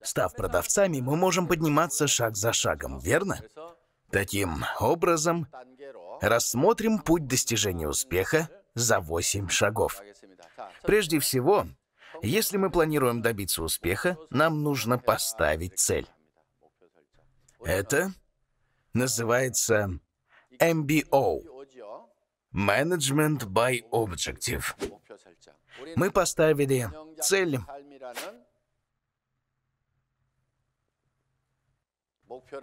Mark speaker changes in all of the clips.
Speaker 1: Став продавцами, мы можем подниматься шаг за шагом, верно? Таким образом, рассмотрим путь достижения успеха за 8 шагов. Прежде всего, если мы планируем добиться успеха, нам нужно поставить цель. Это называется MBO – Management by Objective. Мы поставили цель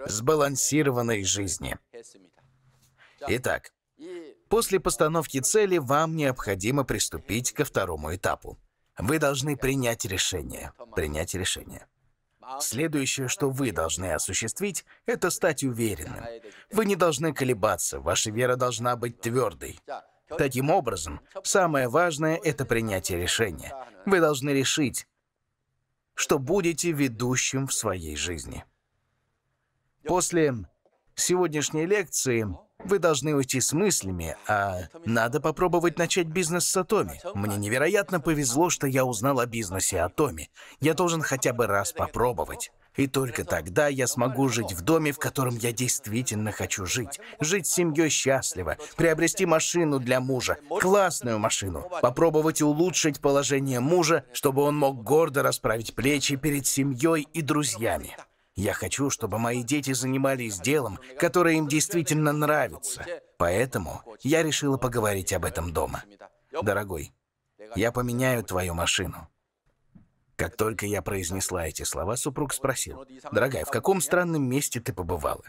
Speaker 1: сбалансированной жизни. Итак, после постановки цели вам необходимо приступить ко второму этапу. Вы должны принять решение. Принять решение. Следующее, что вы должны осуществить, это стать уверенным. Вы не должны колебаться, ваша вера должна быть твердой. Таким образом, самое важное — это принятие решения. Вы должны решить, что будете ведущим в своей жизни. После сегодняшней лекции вы должны уйти с мыслями, а надо попробовать начать бизнес с Атоми. Мне невероятно повезло, что я узнал о бизнесе Атоми. Я должен хотя бы раз попробовать. И только тогда я смогу жить в доме, в котором я действительно хочу жить. Жить с семьей счастливо, приобрести машину для мужа, классную машину, попробовать улучшить положение мужа, чтобы он мог гордо расправить плечи перед семьей и друзьями. Я хочу, чтобы мои дети занимались делом, которое им действительно нравится. Поэтому я решила поговорить об этом дома. Дорогой, я поменяю твою машину. Как только я произнесла эти слова, супруг спросил, «Дорогая, в каком странном месте ты побывала?»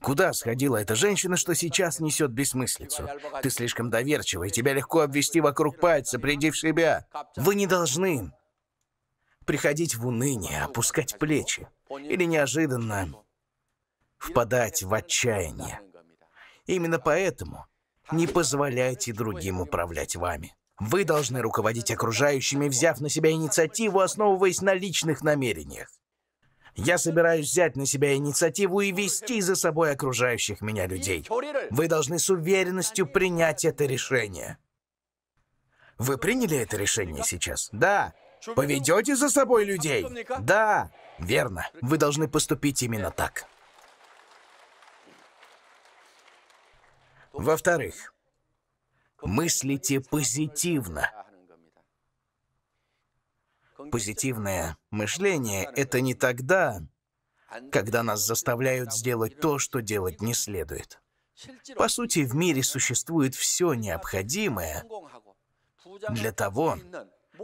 Speaker 1: Куда сходила эта женщина, что сейчас несет бессмыслицу? Ты слишком доверчивая. тебя легко обвести вокруг пальца, приди в себя. Вы не должны приходить в уныние, опускать плечи или неожиданно впадать в отчаяние. Именно поэтому не позволяйте другим управлять вами. Вы должны руководить окружающими, взяв на себя инициативу, основываясь на личных намерениях. Я собираюсь взять на себя инициативу и вести за собой окружающих меня людей. Вы должны с уверенностью принять это решение. Вы приняли это решение сейчас? Да. Поведете за собой а людей? Да, верно. Вы должны поступить именно так. Во-вторых, мыслите позитивно. Позитивное мышление — это не тогда, когда нас заставляют сделать то, что делать не следует. По сути, в мире существует все необходимое для того,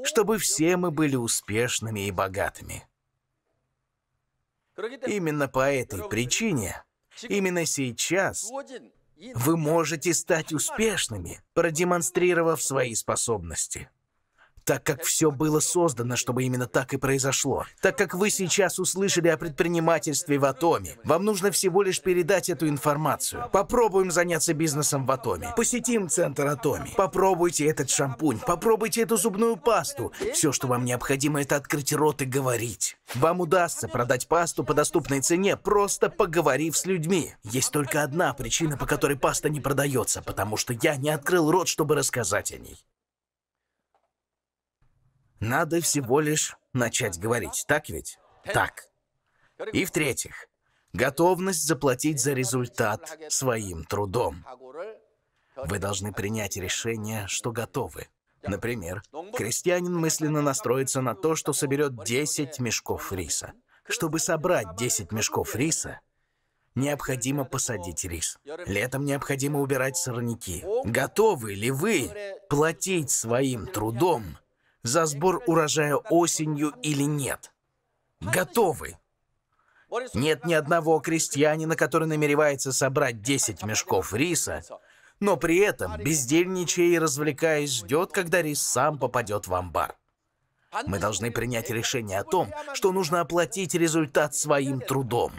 Speaker 1: чтобы все мы были успешными и богатыми. Именно по этой причине, именно сейчас вы можете стать успешными, продемонстрировав свои способности так как все было создано, чтобы именно так и произошло. Так как вы сейчас услышали о предпринимательстве в Атоме, вам нужно всего лишь передать эту информацию. Попробуем заняться бизнесом в Атоме. Посетим центр Атоме. Попробуйте этот шампунь, попробуйте эту зубную пасту. Все, что вам необходимо, это открыть рот и говорить. Вам удастся продать пасту по доступной цене, просто поговорив с людьми. Есть только одна причина, по которой паста не продается, потому что я не открыл рот, чтобы рассказать о ней. Надо всего лишь начать говорить, так ведь? Так. И в-третьих, готовность заплатить за результат своим трудом. Вы должны принять решение, что готовы. Например, крестьянин мысленно настроится на то, что соберет 10 мешков риса. Чтобы собрать 10 мешков риса, необходимо посадить рис. Летом необходимо убирать сорняки. Готовы ли вы платить своим трудом за сбор урожая осенью или нет. Готовы. Нет ни одного крестьянина, который намеревается собрать 10 мешков риса, но при этом, бездельничая и развлекаясь, ждет, когда рис сам попадет в амбар. Мы должны принять решение о том, что нужно оплатить результат своим трудом.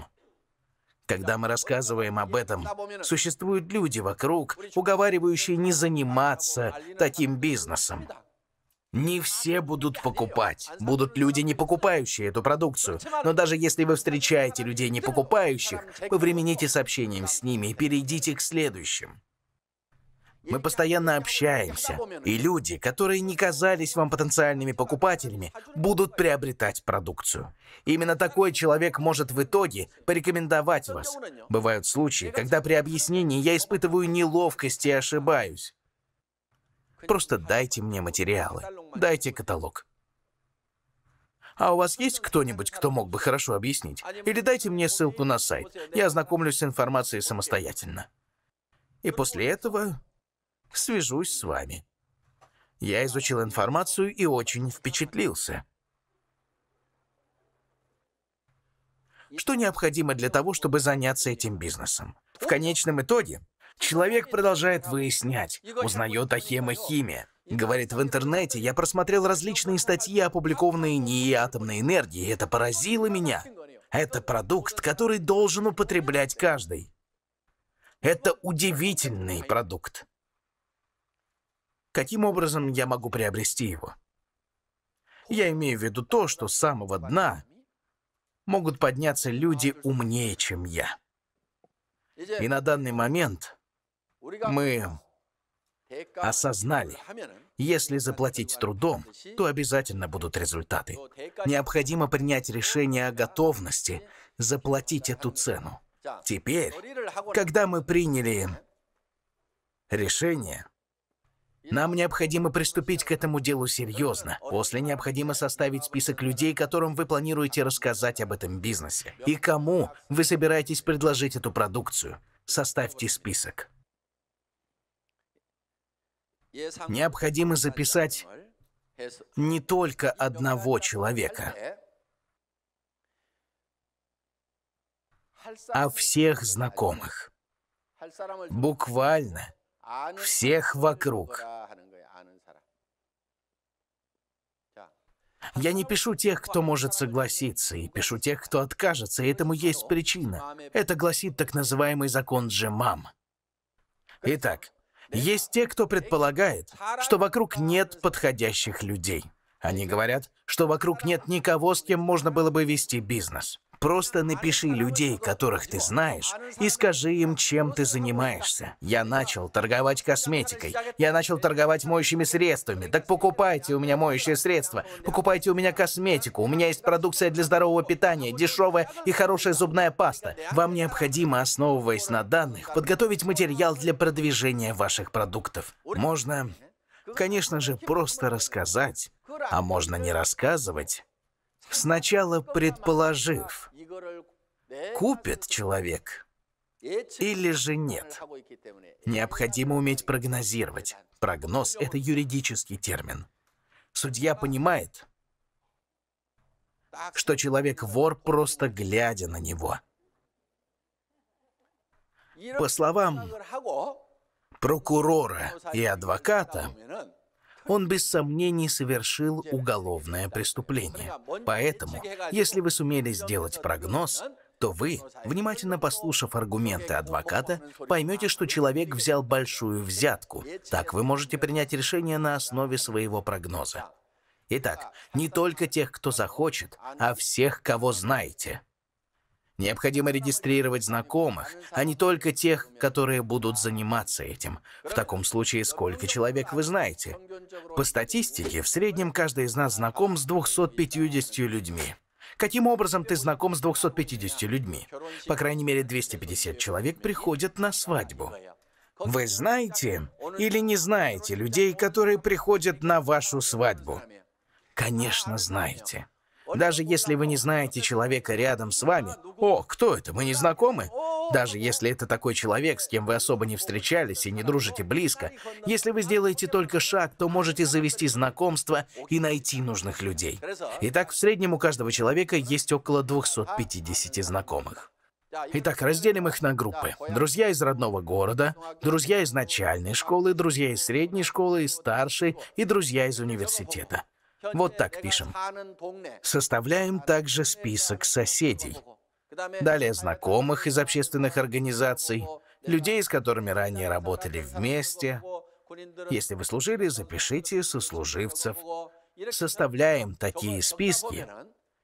Speaker 1: Когда мы рассказываем об этом, существуют люди вокруг, уговаривающие не заниматься таким бизнесом. Не все будут покупать. Будут люди, не покупающие эту продукцию. Но даже если вы встречаете людей, не покупающих, повремените с общением с ними и перейдите к следующим. Мы постоянно общаемся, и люди, которые не казались вам потенциальными покупателями, будут приобретать продукцию. Именно такой человек может в итоге порекомендовать вас. Бывают случаи, когда при объяснении я испытываю неловкость и ошибаюсь. Просто дайте мне материалы, дайте каталог. А у вас есть кто-нибудь, кто мог бы хорошо объяснить? Или дайте мне ссылку на сайт. Я ознакомлюсь с информацией самостоятельно. И после этого свяжусь с вами. Я изучил информацию и очень впечатлился. Что необходимо для того, чтобы заняться этим бизнесом? В конечном итоге Человек продолжает выяснять, узнает о хемохиме. Говорит, в интернете я просмотрел различные статьи, опубликованные НИИ атомной энергии. Это поразило меня. Это продукт, который должен употреблять каждый. Это удивительный продукт. Каким образом я могу приобрести его? Я имею в виду то, что с самого дна могут подняться люди умнее, чем я. И на данный момент мы осознали, если заплатить трудом, то обязательно будут результаты. Необходимо принять решение о готовности заплатить эту цену. Теперь, когда мы приняли решение, нам необходимо приступить к этому делу серьезно. После необходимо составить список людей, которым вы планируете рассказать об этом бизнесе. И кому вы собираетесь предложить эту продукцию. Составьте список необходимо записать не только одного человека, а всех знакомых. Буквально всех вокруг. Я не пишу тех, кто может согласиться, и пишу тех, кто откажется, и этому есть причина. Это гласит так называемый закон Джемам. Итак, есть те, кто предполагает, что вокруг нет подходящих людей. Они говорят, что вокруг нет никого, с кем можно было бы вести бизнес. Просто напиши людей, которых ты знаешь, и скажи им, чем ты занимаешься. Я начал торговать косметикой. Я начал торговать моющими средствами. Так покупайте у меня моющие средства. Покупайте у меня косметику. У меня есть продукция для здорового питания, дешевая и хорошая зубная паста. Вам необходимо, основываясь на данных, подготовить материал для продвижения ваших продуктов. Можно, конечно же, просто рассказать, а можно не рассказывать сначала предположив, купит человек или же нет. Необходимо уметь прогнозировать. Прогноз — это юридический термин. Судья понимает, что человек-вор просто глядя на него. По словам прокурора и адвоката, он без сомнений совершил уголовное преступление. Поэтому, если вы сумели сделать прогноз, то вы, внимательно послушав аргументы адвоката, поймете, что человек взял большую взятку. Так вы можете принять решение на основе своего прогноза. Итак, не только тех, кто захочет, а всех, кого знаете. Необходимо регистрировать знакомых, а не только тех, которые будут заниматься этим. В таком случае, сколько человек вы знаете? По статистике, в среднем каждый из нас знаком с 250 людьми. Каким образом ты знаком с 250 людьми? По крайней мере, 250 человек приходят на свадьбу. Вы знаете или не знаете людей, которые приходят на вашу свадьбу? Конечно, знаете. Даже если вы не знаете человека рядом с вами, «О, кто это? Мы не знакомы?» Даже если это такой человек, с кем вы особо не встречались и не дружите близко, если вы сделаете только шаг, то можете завести знакомство и найти нужных людей. Итак, в среднем у каждого человека есть около 250 знакомых. Итак, разделим их на группы. Друзья из родного города, друзья из начальной школы, друзья из средней школы, из старшей и друзья из университета. Вот так пишем. Составляем также список соседей. Далее знакомых из общественных организаций, людей, с которыми ранее работали вместе. Если вы служили, запишите сослуживцев. Составляем такие списки,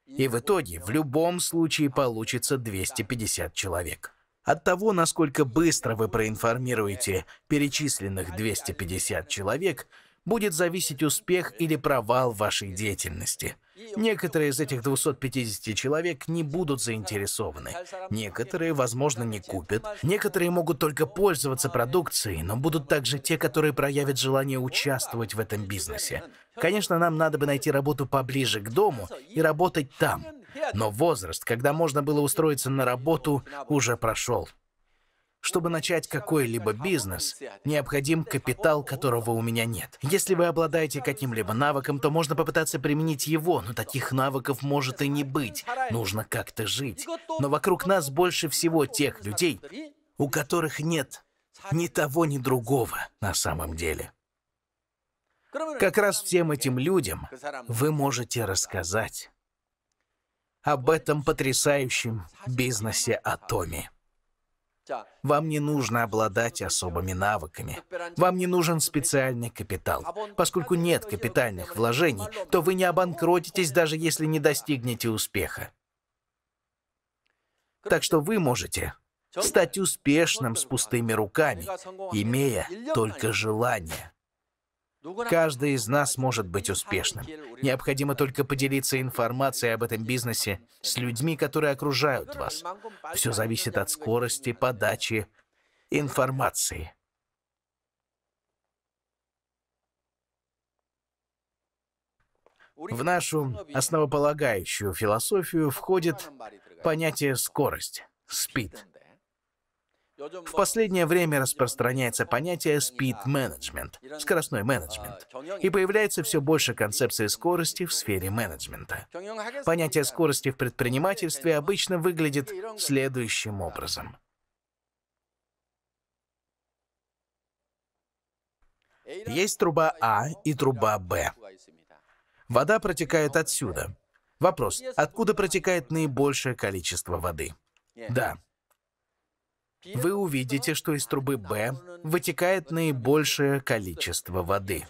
Speaker 1: и в итоге в любом случае получится 250 человек. От того, насколько быстро вы проинформируете перечисленных 250 человек, будет зависеть успех или провал вашей деятельности. Некоторые из этих 250 человек не будут заинтересованы. Некоторые, возможно, не купят. Некоторые могут только пользоваться продукцией, но будут также те, которые проявят желание участвовать в этом бизнесе. Конечно, нам надо бы найти работу поближе к дому и работать там. Но возраст, когда можно было устроиться на работу, уже прошел. Чтобы начать какой-либо бизнес, необходим капитал, которого у меня нет. Если вы обладаете каким-либо навыком, то можно попытаться применить его, но таких навыков может и не быть. Нужно как-то жить. Но вокруг нас больше всего тех людей, у которых нет ни того, ни другого на самом деле. Как раз всем этим людям вы можете рассказать об этом потрясающем бизнесе Атоми. Вам не нужно обладать особыми навыками. Вам не нужен специальный капитал. Поскольку нет капитальных вложений, то вы не обанкротитесь, даже если не достигнете успеха. Так что вы можете стать успешным с пустыми руками, имея только желание. Каждый из нас может быть успешным. Необходимо только поделиться информацией об этом бизнесе с людьми, которые окружают вас. Все зависит от скорости подачи информации. В нашу основополагающую философию входит понятие «скорость» — «спид». В последнее время распространяется понятие speed management, скоростной менеджмент, и появляется все больше концепции скорости в сфере менеджмента. Понятие скорости в предпринимательстве обычно выглядит следующим образом. Есть труба А и труба Б. Вода протекает отсюда. Вопрос, откуда протекает наибольшее количество воды? Да, вы увидите, что из трубы Б вытекает наибольшее количество воды.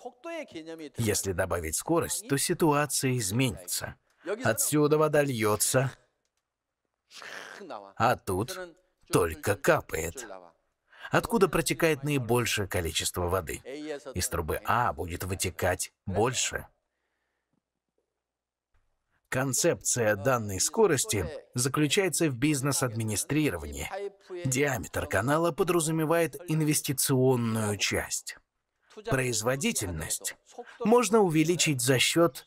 Speaker 1: Если добавить скорость, то ситуация изменится. Отсюда вода льется, а тут только капает. Откуда протекает наибольшее количество воды? Из трубы А будет вытекать больше. Концепция данной скорости заключается в бизнес-администрировании. Диаметр канала подразумевает инвестиционную часть. Производительность можно увеличить за счет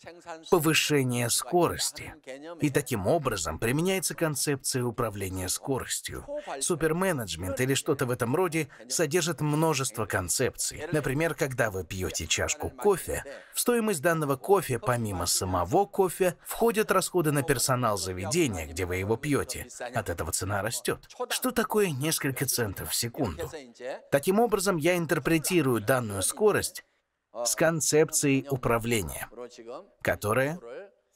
Speaker 1: повышения скорости. И таким образом применяется концепция управления скоростью. Суперменеджмент или что-то в этом роде содержит множество концепций. Например, когда вы пьете чашку кофе, в стоимость данного кофе, помимо самого кофе, входят расходы на персонал заведения, где вы его пьете. От этого цена растет. Что такое несколько центов в секунду? Таким образом, я интерпретирую данную скорость с концепцией управления, которая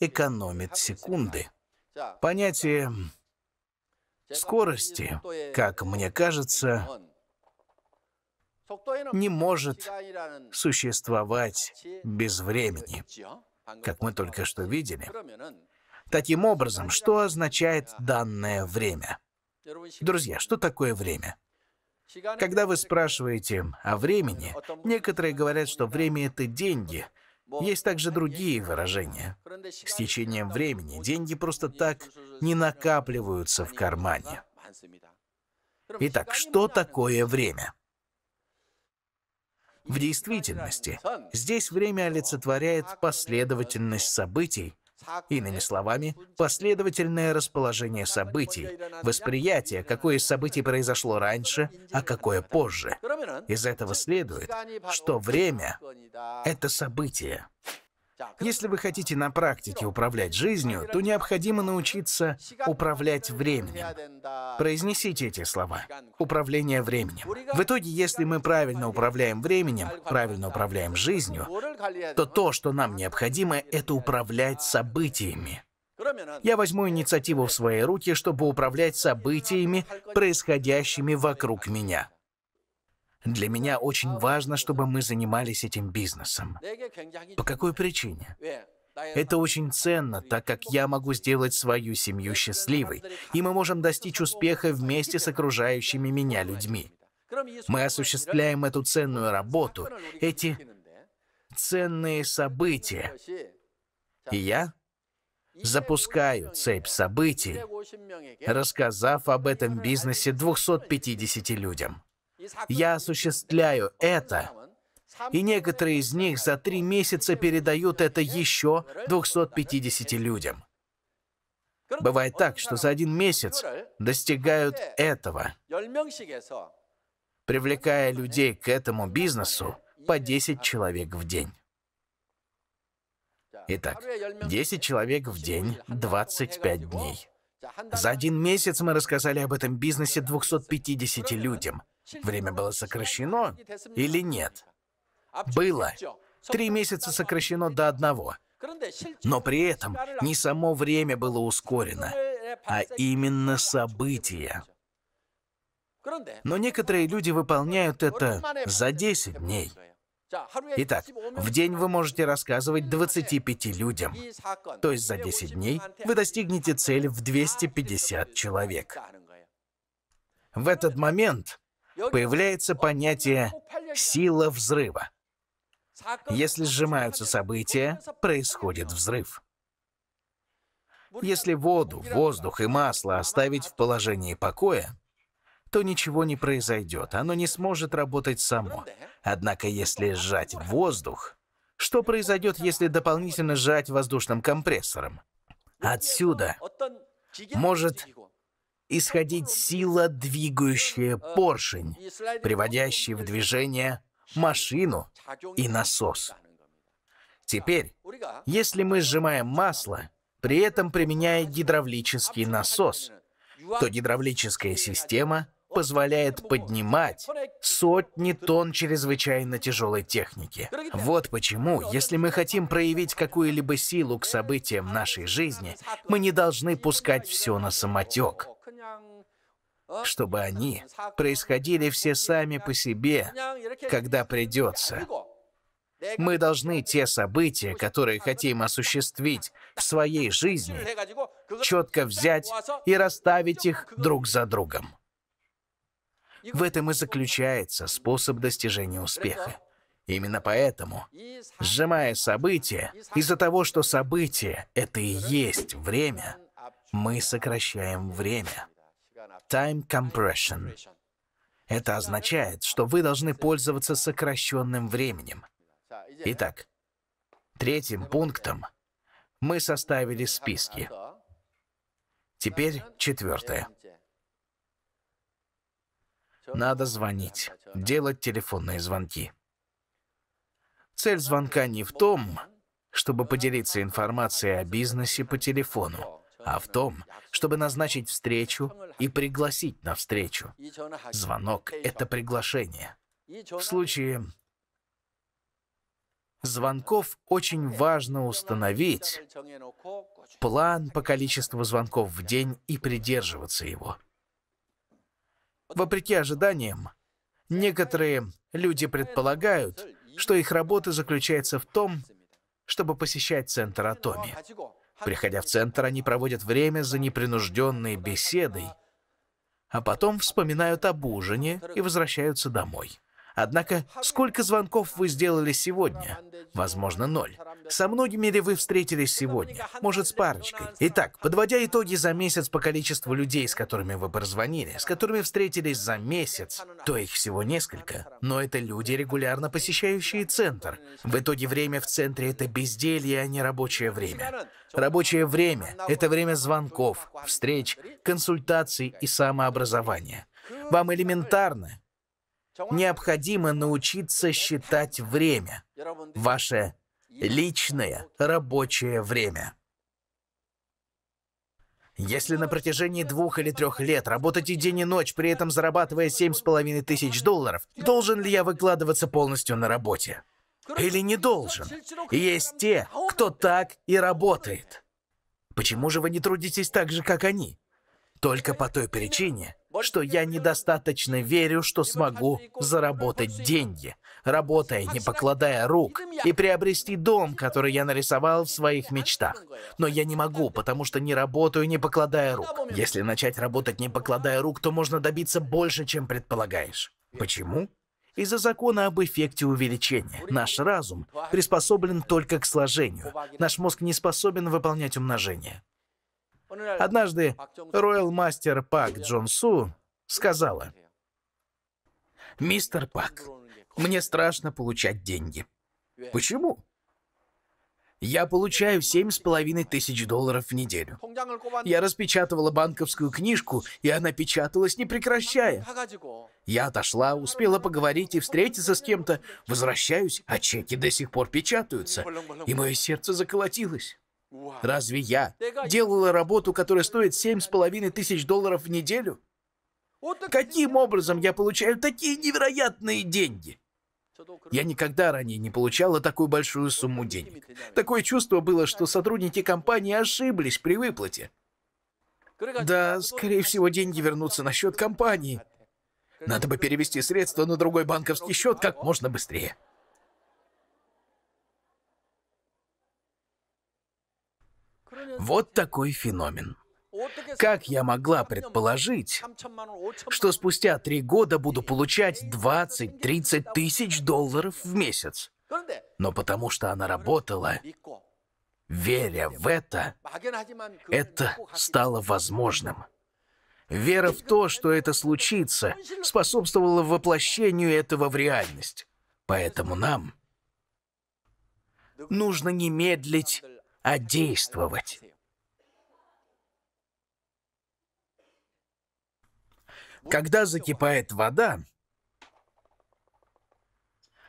Speaker 1: экономит секунды. Понятие скорости, как мне кажется, не может существовать без времени, как мы только что видели. Таким образом, что означает данное время? Друзья, что такое время? Когда вы спрашиваете о времени, некоторые говорят, что время — это деньги. Есть также другие выражения. С течением времени деньги просто так не накапливаются в кармане. Итак, что такое время? В действительности, здесь время олицетворяет последовательность событий, Иными словами, последовательное расположение событий, восприятие, какое из событий произошло раньше, а какое позже. Из этого следует, что время — это событие. Если вы хотите на практике управлять жизнью, то необходимо научиться управлять временем. Произнесите эти слова. Управление временем. В итоге, если мы правильно управляем временем, правильно управляем жизнью, то то, что нам необходимо, это управлять событиями. Я возьму инициативу в свои руки, чтобы управлять событиями, происходящими вокруг меня. Для меня очень важно, чтобы мы занимались этим бизнесом. По какой причине? Это очень ценно, так как я могу сделать свою семью счастливой, и мы можем достичь успеха вместе с окружающими меня людьми. Мы осуществляем эту ценную работу, эти ценные события. И я запускаю цепь событий, рассказав об этом бизнесе 250 людям. Я осуществляю это. И некоторые из них за три месяца передают это еще 250 людям. Бывает так, что за один месяц достигают этого, привлекая людей к этому бизнесу по 10 человек в день. Итак, 10 человек в день, 25 дней. За один месяц мы рассказали об этом бизнесе 250 людям – Время было сокращено или нет? Было. Три месяца сокращено до одного. Но при этом не само время было ускорено, а именно события. Но некоторые люди выполняют это за 10 дней. Итак, в день вы можете рассказывать 25 людям. То есть за 10 дней вы достигнете цели в 250 человек. В этот момент появляется понятие «сила взрыва». Если сжимаются события, происходит взрыв. Если воду, воздух и масло оставить в положении покоя, то ничего не произойдет, оно не сможет работать само. Однако если сжать воздух, что произойдет, если дополнительно сжать воздушным компрессором? Отсюда может исходить сила, двигающая поршень, приводящая в движение машину и насос. Теперь, если мы сжимаем масло, при этом применяя гидравлический насос, то гидравлическая система позволяет поднимать сотни тонн чрезвычайно тяжелой техники. Вот почему, если мы хотим проявить какую-либо силу к событиям нашей жизни, мы не должны пускать все на самотек чтобы они происходили все сами по себе, когда придется. Мы должны те события, которые хотим осуществить в своей жизни, четко взять и расставить их друг за другом. В этом и заключается способ достижения успеха. Именно поэтому, сжимая события, из-за того, что события — это и есть время, мы сокращаем время. Time Compression. Это означает, что вы должны пользоваться сокращенным временем. Итак, третьим пунктом мы составили списки. Теперь четвертое. Надо звонить, делать телефонные звонки. Цель звонка не в том, чтобы поделиться информацией о бизнесе по телефону а в том, чтобы назначить встречу и пригласить на встречу. Звонок — это приглашение. В случае звонков очень важно установить план по количеству звонков в день и придерживаться его. Вопреки ожиданиям, некоторые люди предполагают, что их работа заключается в том, чтобы посещать центр Атоми. Приходя в центр, они проводят время за непринужденной беседой, а потом вспоминают об ужине и возвращаются домой. Однако, сколько звонков вы сделали сегодня? Возможно, ноль. Со многими ли вы встретились сегодня? Может, с парочкой? Итак, подводя итоги за месяц по количеству людей, с которыми вы позвонили, с которыми встретились за месяц, то их всего несколько, но это люди, регулярно посещающие центр. В итоге время в центре — это безделье, а не рабочее время. Рабочее время — это время звонков, встреч, консультаций и самообразования. Вам элементарно необходимо научиться считать время, ваше личное рабочее время. Если на протяжении двух или трех лет работать и день и ночь, при этом зарабатывая семь с половиной тысяч долларов, должен ли я выкладываться полностью на работе? Или не должен? Есть те, кто так и работает. Почему же вы не трудитесь так же, как они? Только по той причине, что я недостаточно верю, что смогу заработать деньги, работая, не покладая рук, и приобрести дом, который я нарисовал в своих мечтах. Но я не могу, потому что не работаю, не покладая рук. Если начать работать, не покладая рук, то можно добиться больше, чем предполагаешь. Почему? из-за закона об эффекте увеличения. Наш разум приспособлен только к сложению. Наш мозг не способен выполнять умножение. Однажды роял-мастер Пак Джон Су сказала, «Мистер Пак, мне страшно получать деньги». «Почему?» Я получаю семь с половиной тысяч долларов в неделю. Я распечатывала банковскую книжку, и она печаталась, не прекращая. Я отошла, успела поговорить и встретиться с кем-то, возвращаюсь, а чеки до сих пор печатаются, и мое сердце заколотилось. Разве я делала работу, которая стоит семь с половиной тысяч долларов в неделю? Каким образом я получаю такие невероятные деньги? Я никогда ранее не получала такую большую сумму денег. Такое чувство было, что сотрудники компании ошиблись при выплате. Да, скорее всего, деньги вернутся на счет компании. Надо бы перевести средства на другой банковский счет как можно быстрее. Вот такой феномен. Как я могла предположить, что спустя три года буду получать 20-30 тысяч долларов в месяц? Но потому что она работала, веря в это, это стало возможным. Вера в то, что это случится, способствовала воплощению этого в реальность. Поэтому нам нужно не медлить а действовать. Когда закипает вода,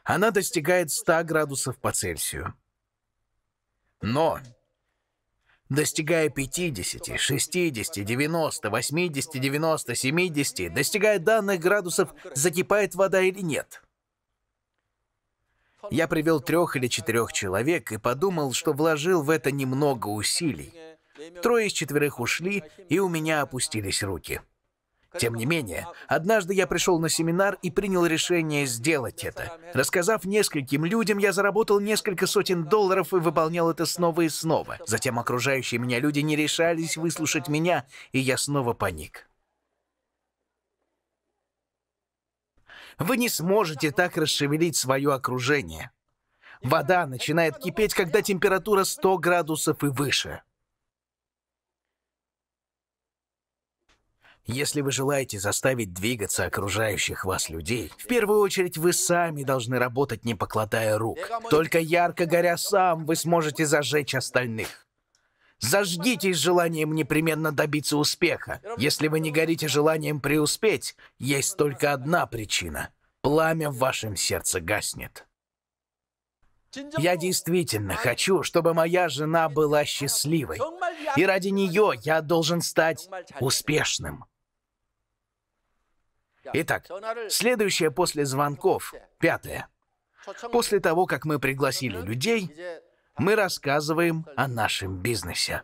Speaker 1: она достигает 100 градусов по Цельсию. Но, достигая 50, 60, 90, 80, 90, 70, достигая данных градусов, закипает вода или нет – я привел трех или четырех человек и подумал, что вложил в это немного усилий. Трое из четверых ушли, и у меня опустились руки. Тем не менее, однажды я пришел на семинар и принял решение сделать это. Рассказав нескольким людям, я заработал несколько сотен долларов и выполнял это снова и снова. Затем окружающие меня люди не решались выслушать меня, и я снова паник. Вы не сможете так расшевелить свое окружение. Вода начинает кипеть, когда температура 100 градусов и выше. Если вы желаете заставить двигаться окружающих вас людей, в первую очередь вы сами должны работать, не покладая рук. Только ярко горя сам, вы сможете зажечь остальных. Зажгитесь желанием непременно добиться успеха. Если вы не горите желанием преуспеть, есть только одна причина. Пламя в вашем сердце гаснет. Я действительно хочу, чтобы моя жена была счастливой. И ради нее я должен стать успешным.
Speaker 2: Итак, следующее
Speaker 1: после звонков, пятое. После того, как мы пригласили людей, мы рассказываем о нашем бизнесе.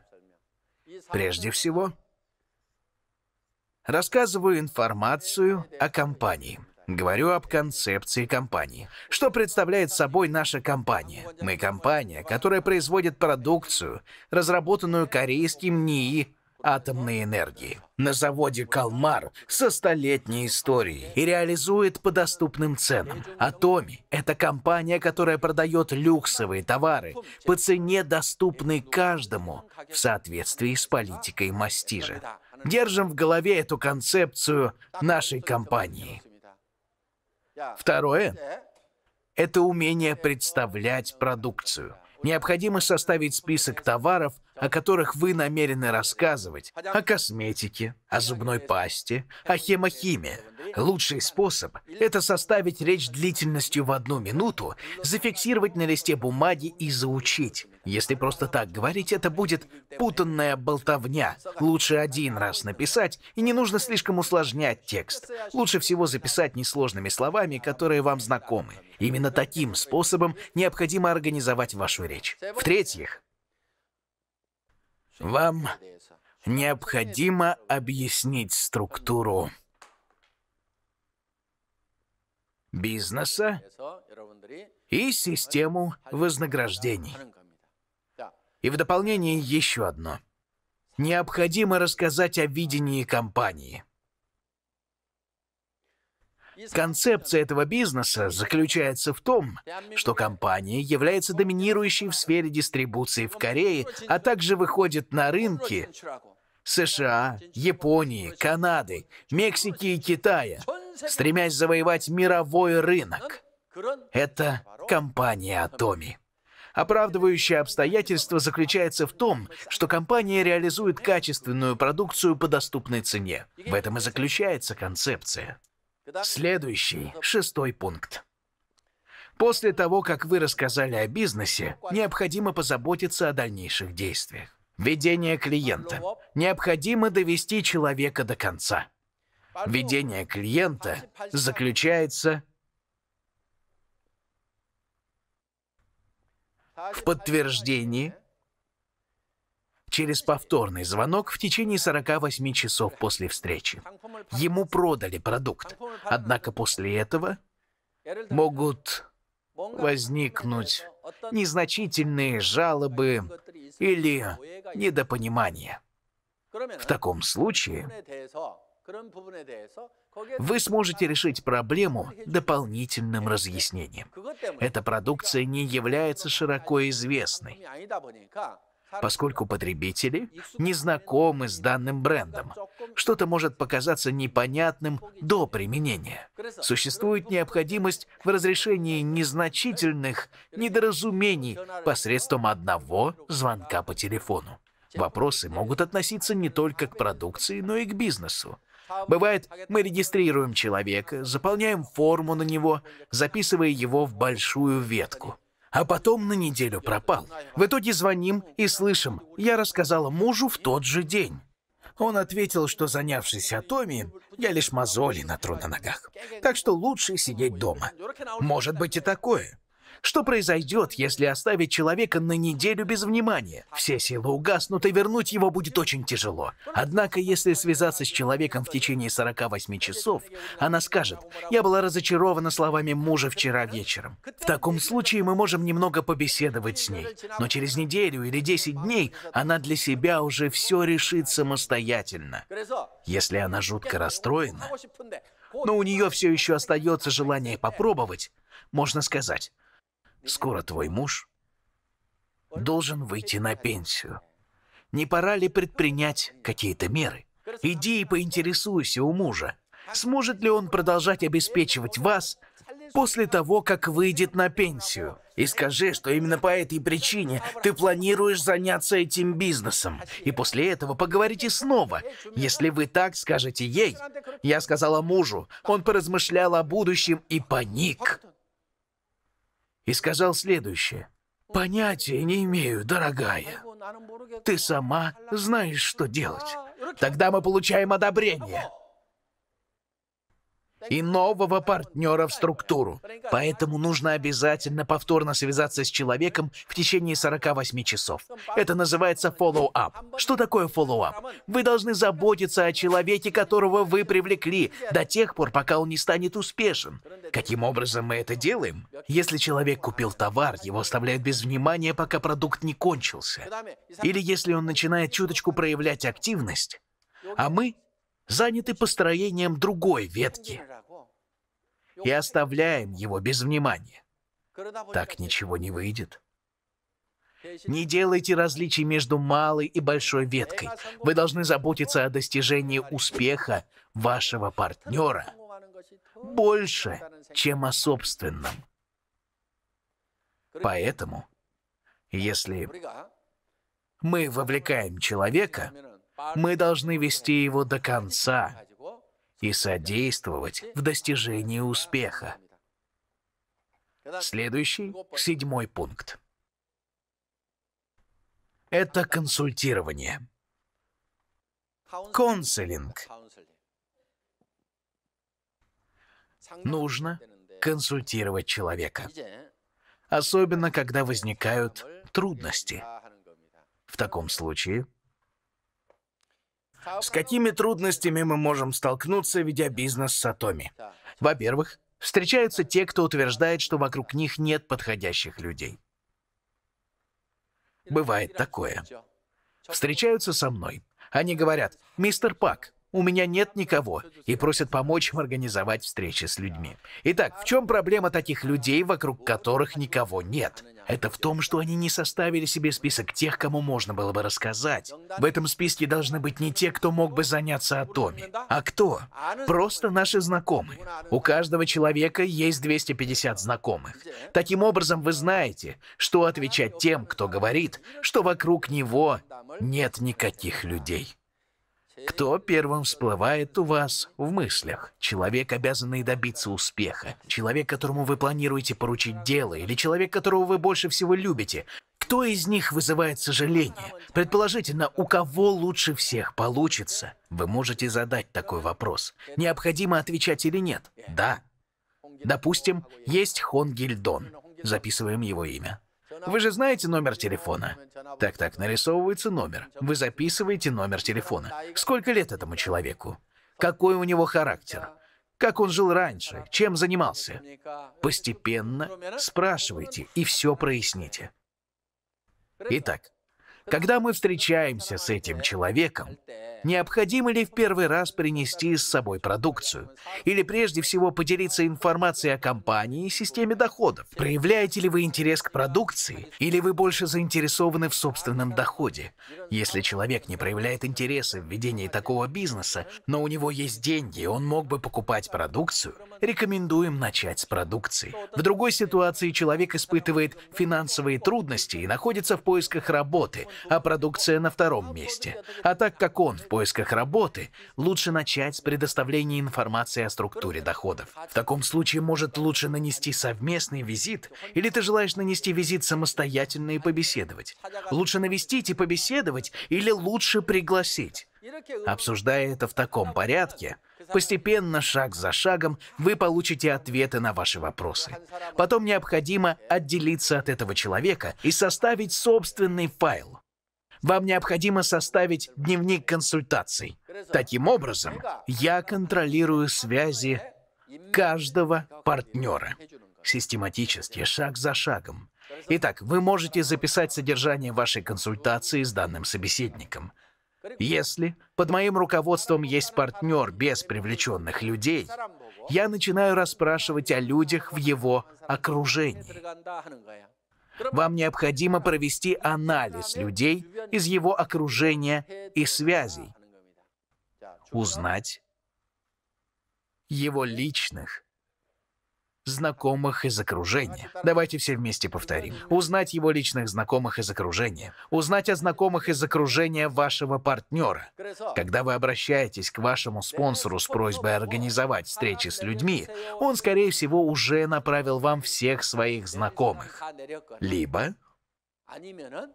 Speaker 1: Прежде всего, рассказываю информацию о компании. Говорю об концепции компании. Что представляет собой наша компания? Мы компания, которая производит продукцию, разработанную корейским НИИ атомной энергии на заводе «Калмар» со столетней историей и реализует по доступным ценам. «Атоми» — это компания, которая продает люксовые товары по цене, доступной каждому в соответствии с политикой мастижа. Держим в голове эту концепцию нашей компании. Второе — это умение представлять продукцию. Необходимо составить список товаров, о которых вы намерены рассказывать, о косметике, о зубной пасте, о хемохимии. Лучший способ – это составить речь длительностью в одну минуту, зафиксировать на листе бумаги и заучить. Если просто так говорить, это будет путанная болтовня. Лучше один раз написать, и не нужно слишком усложнять текст. Лучше всего записать несложными словами, которые вам знакомы. Именно таким способом необходимо организовать вашу речь. В-третьих, вам необходимо объяснить структуру бизнеса и систему вознаграждений. И в дополнение еще одно. Необходимо рассказать о видении компании – Концепция этого бизнеса заключается в том, что компания является доминирующей в сфере дистрибуции в Корее, а также выходит на рынки США, Японии, Канады, Мексики и Китая, стремясь завоевать мировой рынок. Это компания Атоми. Оправдывающее обстоятельство заключается в том, что компания реализует качественную продукцию по доступной цене. В этом и заключается концепция. Следующий, шестой пункт. После того, как вы рассказали о бизнесе, необходимо позаботиться о дальнейших действиях. Ведение клиента. Необходимо довести человека до конца. Ведение клиента заключается в подтверждении через повторный звонок в течение 48 часов после встречи. Ему продали продукт, однако после этого могут возникнуть незначительные жалобы или недопонимания. В таком случае вы сможете решить проблему дополнительным разъяснением. Эта продукция не является широко известной поскольку потребители не знакомы с данным брендом. Что-то может показаться непонятным до применения. Существует необходимость в разрешении незначительных недоразумений посредством одного звонка по телефону. Вопросы могут относиться не только к продукции, но и к бизнесу. Бывает, мы регистрируем человека, заполняем форму на него, записывая его в большую ветку а потом на неделю пропал. В итоге звоним и слышим, я рассказала мужу в тот же день. Он ответил, что занявшись Атоми, я лишь мозоли натру на ногах. Так что лучше сидеть дома. Может быть и такое. Что произойдет, если оставить человека на неделю без внимания? Все силы угаснут, и вернуть его будет очень тяжело. Однако, если связаться с человеком в течение 48 часов, она скажет, «Я была разочарована словами мужа вчера вечером». В таком случае мы можем немного побеседовать с ней. Но через неделю или 10 дней она для себя уже все решит самостоятельно. Если она жутко расстроена, но у нее все еще остается желание попробовать, можно сказать, скоро твой муж должен выйти на пенсию. Не пора ли предпринять какие-то меры? Иди и поинтересуйся у мужа, сможет ли он продолжать обеспечивать вас после того, как выйдет на пенсию. И скажи, что именно по этой причине ты планируешь заняться этим бизнесом. И после этого поговорите снова. Если вы так скажете ей, я сказала мужу, он поразмышлял о будущем и паник и сказал следующее. «Понятия не имею, дорогая. Ты сама знаешь, что делать. Тогда мы получаем одобрение» и нового партнера в структуру. Поэтому нужно обязательно повторно связаться с человеком в течение 48 часов. Это называется follow-up. Что такое follow-up? Вы должны заботиться о человеке, которого вы привлекли, до тех пор, пока он не станет успешен. Каким образом мы это делаем? Если человек купил товар, его оставляют без внимания, пока продукт не кончился. Или если он начинает чуточку проявлять активность, а мы заняты построением другой ветки и оставляем его без внимания. Так ничего не выйдет. Не делайте различий между малой и большой веткой. Вы должны заботиться о достижении успеха вашего партнера больше, чем о собственном. Поэтому, если мы вовлекаем человека, мы должны вести его до конца и содействовать в достижении успеха. Следующий, седьмой пункт. Это консультирование. Консулинг. Нужно консультировать человека. Особенно, когда возникают трудности. В таком случае с какими трудностями мы можем столкнуться, ведя бизнес с Атоми? Во-первых, встречаются те, кто утверждает, что вокруг них нет подходящих людей. Бывает такое. Встречаются со мной. Они говорят, «Мистер Пак, у меня нет никого, и просят помочь им организовать встречи с людьми. Итак, в чем проблема таких людей, вокруг которых никого нет? Это в том, что они не составили себе список тех, кому можно было бы рассказать. В этом списке должны быть не те, кто мог бы заняться Атоми, а кто? Просто наши знакомые. У каждого человека есть 250 знакомых. Таким образом, вы знаете, что отвечать тем, кто говорит, что вокруг него нет никаких людей. Кто первым всплывает у вас в мыслях? Человек, обязанный добиться успеха. Человек, которому вы планируете поручить дело. Или человек, которого вы больше всего любите. Кто из них вызывает сожаление? Предположительно, у кого лучше всех получится? Вы можете задать такой вопрос. Необходимо отвечать или нет? Да. Допустим, есть Хон Гильдон. Записываем его имя. Вы же знаете номер телефона? Так, так, нарисовывается номер. Вы записываете номер телефона. Сколько лет этому человеку? Какой у него характер? Как он жил раньше? Чем занимался? Постепенно спрашивайте и все проясните. Итак, когда мы встречаемся с этим человеком, необходимо ли в первый раз принести с собой продукцию? Или прежде всего поделиться информацией о компании и системе доходов? Проявляете ли вы интерес к продукции? Или вы больше заинтересованы в собственном доходе? Если человек не проявляет интереса в ведении такого бизнеса, но у него есть деньги, он мог бы покупать продукцию, рекомендуем начать с продукции. В другой ситуации человек испытывает финансовые трудности и находится в поисках работы, а продукция на втором месте. А так как он в поисках работы, лучше начать с предоставления информации о структуре доходов. В таком случае может лучше нанести совместный визит, или ты желаешь нанести визит самостоятельно и побеседовать. Лучше навестить и побеседовать, или лучше пригласить. Обсуждая это в таком порядке, постепенно, шаг за шагом, вы получите ответы на ваши вопросы. Потом необходимо отделиться от этого человека и составить собственный файл, вам необходимо составить дневник консультаций. Таким образом, я контролирую связи каждого партнера систематически, шаг за шагом. Итак, вы можете записать содержание вашей консультации с данным собеседником. Если под моим руководством есть партнер без привлеченных людей, я начинаю расспрашивать о людях в его окружении. Вам необходимо провести анализ людей из его окружения и связей, узнать его личных знакомых из окружения. Давайте все вместе повторим. Узнать его личных знакомых из окружения. Узнать о знакомых из окружения вашего партнера. Когда вы обращаетесь к вашему спонсору с просьбой организовать встречи с людьми, он, скорее всего, уже направил вам всех своих знакомых. Либо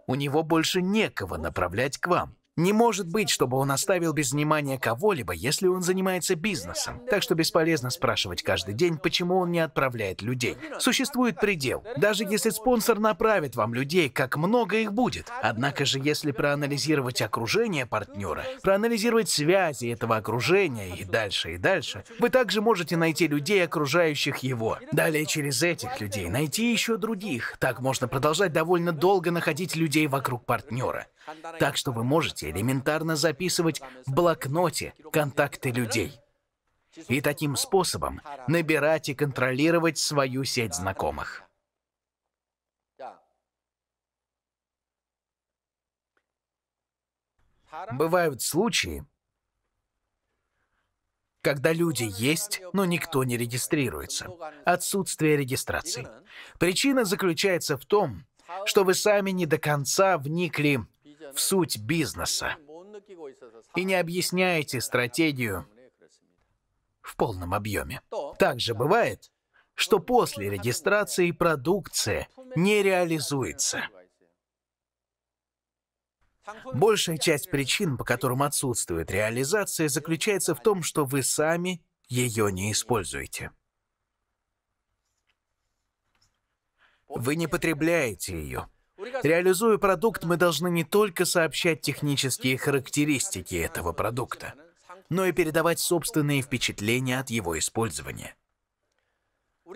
Speaker 1: у него больше некого направлять к вам. Не может быть, чтобы он оставил без внимания кого-либо, если он занимается бизнесом. Так что бесполезно спрашивать каждый день, почему он не отправляет людей. Существует предел. Даже если спонсор направит вам людей, как много их будет. Однако же, если проанализировать окружение партнера, проанализировать связи этого окружения и дальше, и дальше, вы также можете найти людей, окружающих его. Далее через этих людей найти еще других. Так можно продолжать довольно долго находить людей вокруг партнера так что вы можете элементарно записывать в блокноте контакты людей и таким способом набирать и контролировать свою сеть знакомых. Бывают случаи, когда люди есть, но никто не регистрируется. Отсутствие регистрации. Причина заключается в том, что вы сами не до конца вникли в суть бизнеса и не объясняете стратегию в полном объеме. Также бывает, что после регистрации продукция не реализуется. Большая часть причин, по которым отсутствует реализация, заключается в том, что вы сами ее не используете. Вы не потребляете ее. Реализуя продукт, мы должны не только сообщать технические характеристики этого продукта, но и передавать собственные впечатления от его использования.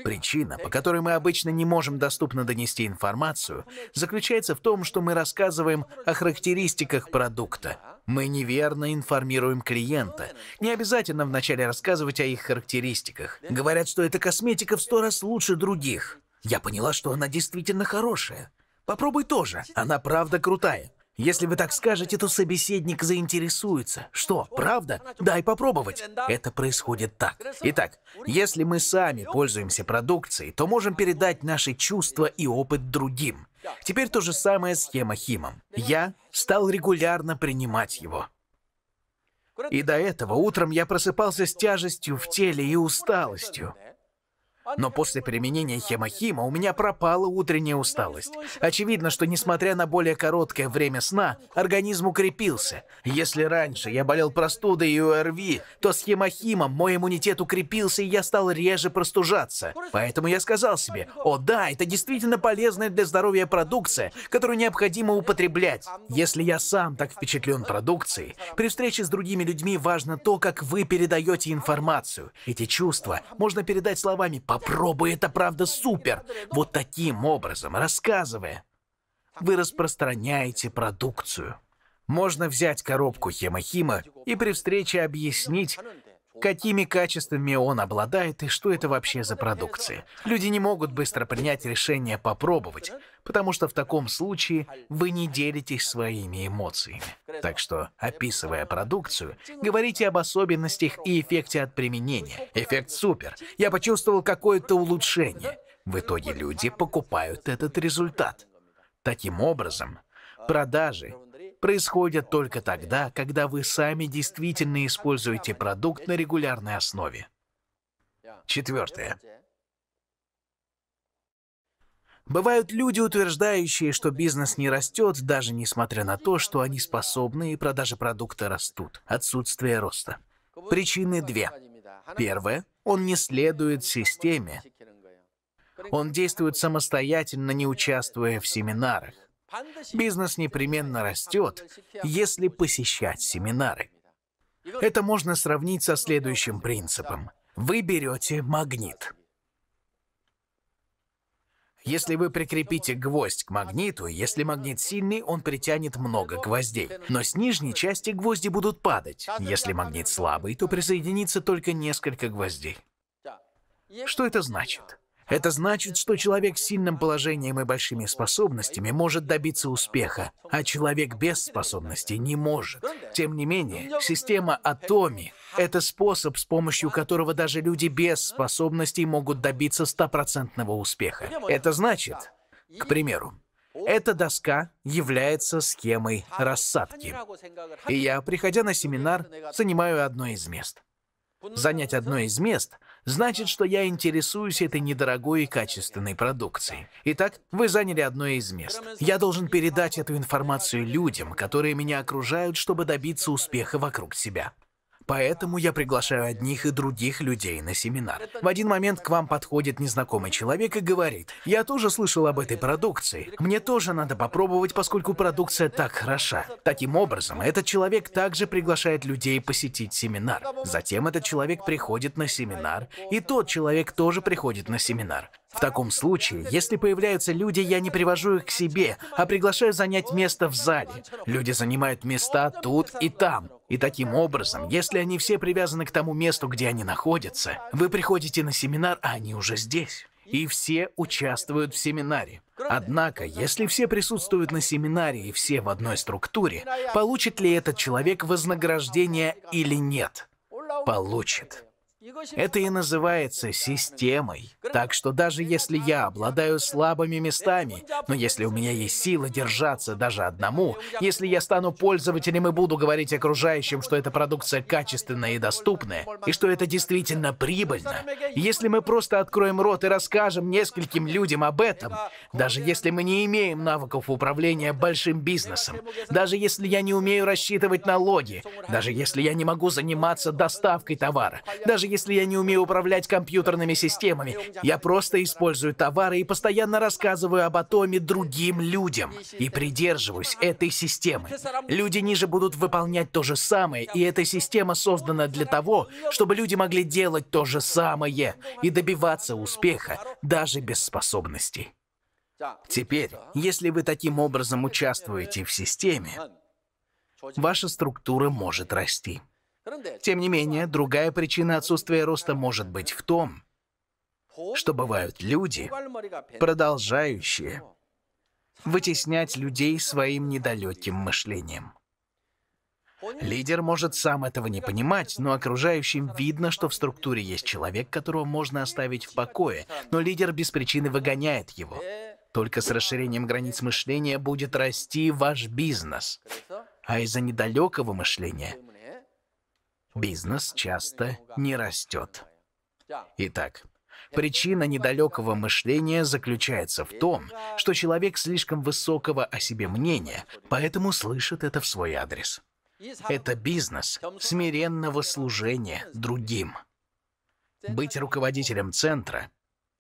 Speaker 1: Причина, по которой мы обычно не можем доступно донести информацию, заключается в том, что мы рассказываем о характеристиках продукта. Мы неверно информируем клиента. Не обязательно вначале рассказывать о их характеристиках. Говорят, что эта косметика в сто раз лучше других. Я поняла, что она действительно хорошая. Попробуй тоже. Она правда крутая. Если вы так скажете, то собеседник заинтересуется. Что, правда? Дай попробовать. Это происходит так. Итак, если мы сами пользуемся продукцией, то можем передать наши чувства и опыт другим. Теперь то же самое с хемохимом. Я стал регулярно принимать его. И до этого утром я просыпался с тяжестью в теле и усталостью. Но после применения хемохима у меня пропала утренняя усталость. Очевидно, что несмотря на более короткое время сна, организм укрепился. Если раньше я болел простудой и ОРВИ, то с хемохимом мой иммунитет укрепился и я стал реже простужаться. Поэтому я сказал себе, о да, это действительно полезная для здоровья продукция, которую необходимо употреблять. Если я сам так впечатлен продукцией, при встрече с другими людьми важно то, как вы передаете информацию. Эти чувства можно передать словами Попробуй, это правда супер. Вот таким образом, рассказывая. Вы распространяете продукцию. Можно взять коробку Хема-Хима и при встрече объяснить, какими качествами он обладает и что это вообще за продукция. Люди не могут быстро принять решение попробовать, потому что в таком случае вы не делитесь своими эмоциями. Так что, описывая продукцию, говорите об особенностях и эффекте от применения. Эффект супер. Я почувствовал какое-то улучшение. В итоге люди покупают этот результат. Таким образом, продажи происходят только тогда, когда вы сами действительно используете продукт на регулярной основе. Четвертое. Бывают люди, утверждающие, что бизнес не растет, даже несмотря на то, что они способны и продажи продукта растут. Отсутствие роста. Причины две. Первое. Он не следует системе. Он действует самостоятельно, не участвуя в семинарах. Бизнес непременно растет, если посещать семинары. Это можно сравнить со следующим принципом. Вы берете магнит. Если вы прикрепите гвоздь к магниту, если магнит сильный, он притянет много гвоздей. Но с нижней части гвозди будут падать. Если магнит слабый, то присоединится только несколько гвоздей. Что это значит? Это значит, что человек с сильным положением и большими способностями может добиться успеха, а человек без способностей не может. Тем не менее, система Атоми — это способ, с помощью которого даже люди без способностей могут добиться стопроцентного успеха. Это значит, к примеру, эта доска является схемой рассадки. И я, приходя на семинар, занимаю одно из мест. Занять одно из мест значит, что я интересуюсь этой недорогой и качественной продукцией. Итак, вы заняли одно из мест. Я должен передать эту информацию людям, которые меня окружают, чтобы добиться успеха вокруг себя. Поэтому я приглашаю одних и других людей на семинар. В один момент к вам подходит незнакомый человек и говорит, «Я тоже слышал об этой продукции. Мне тоже надо попробовать, поскольку продукция так хороша». Таким образом, этот человек также приглашает людей посетить семинар. Затем этот человек приходит на семинар, и тот человек тоже приходит на семинар. В таком случае, если появляются люди, я не привожу их к себе, а приглашаю занять место в зале. Люди занимают места тут и там. И таким образом, если они все привязаны к тому месту, где они находятся, вы приходите на семинар, а они уже здесь. И все участвуют в семинаре. Однако, если все присутствуют на семинаре и все в одной структуре, получит ли этот человек вознаграждение или нет? Получит. Это и называется системой. Так что даже если я обладаю слабыми местами, но если у меня есть сила держаться даже одному, если я стану пользователем и буду говорить окружающим, что эта продукция качественная и доступная, и что это действительно прибыльно, если мы просто откроем рот и расскажем нескольким людям об этом, даже если мы не имеем навыков управления большим бизнесом, даже если я не умею рассчитывать налоги, даже если я не могу заниматься доставкой товара, даже если я не умею управлять компьютерными системами. Я просто использую товары и постоянно рассказываю об атоме другим людям. И придерживаюсь этой системы. Люди ниже будут выполнять то же самое, и эта система создана для того, чтобы люди могли делать то же самое и добиваться успеха даже без способностей. Теперь, если вы таким образом участвуете в системе, ваша структура может расти. Тем не менее, другая причина отсутствия роста может быть в том, что бывают люди, продолжающие вытеснять людей своим недалеким мышлением. Лидер может сам этого не понимать, но окружающим видно, что в структуре есть человек, которого можно оставить в покое, но лидер без причины выгоняет его. Только с расширением границ мышления будет расти ваш бизнес. А из-за недалекого мышления – бизнес часто не растет. Итак, Причина недалекого мышления заключается в том, что человек слишком высокого о себе мнения, поэтому слышит это в свой адрес. Это бизнес смиренного служения другим. Быть руководителем центра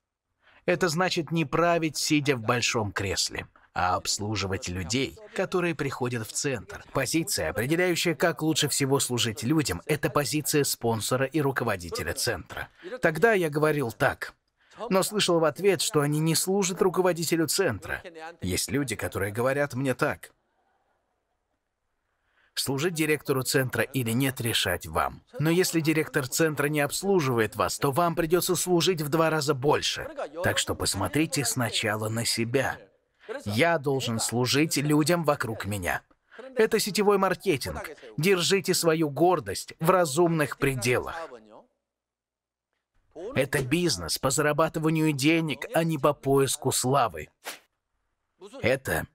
Speaker 1: – это значит не править, сидя в большом кресле – а обслуживать людей, которые приходят в центр. Позиция, определяющая, как лучше всего служить людям, это позиция спонсора и руководителя центра. Тогда я говорил так но слышал в ответ, что они не служат руководителю центра. Есть люди, которые говорят мне так. Служить директору центра или нет, решать вам. Но если директор центра не обслуживает вас, то вам придется служить в два раза больше. Так что посмотрите сначала на себя. Я должен служить людям вокруг меня. Это сетевой маркетинг. Держите свою гордость в разумных пределах. Это бизнес по зарабатыванию денег, а не по поиску славы. Это